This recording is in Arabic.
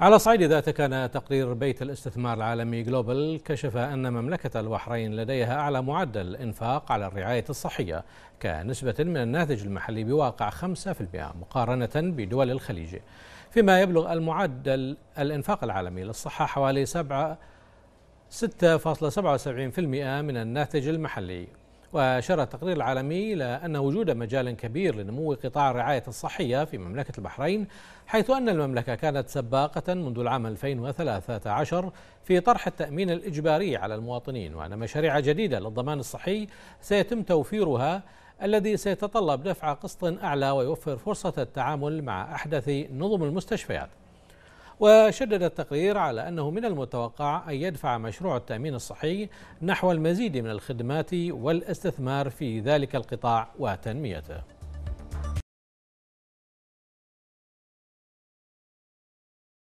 على صعيد ذاته كان تقرير بيت الاستثمار العالمي جلوبال كشف أن مملكة البحرين لديها أعلى معدل إنفاق على الرعاية الصحية كنسبة من الناتج المحلي بواقع 5% مقارنة بدول الخليج فيما يبلغ المعدل الإنفاق العالمي للصحة حوالي 7 6.77% من الناتج المحلي وأشار التقرير العالمي لأن وجود مجال كبير لنمو قطاع الرعاية الصحية في مملكة البحرين حيث أن المملكة كانت سباقة منذ العام 2013 في طرح التأمين الإجباري على المواطنين وأن مشاريع جديدة للضمان الصحي سيتم توفيرها الذي سيتطلب دفع قسط أعلى ويوفر فرصة التعامل مع أحدث نظم المستشفيات وشدد التقرير على أنه من المتوقع أن يدفع مشروع التأمين الصحي نحو المزيد من الخدمات والاستثمار في ذلك القطاع وتنميته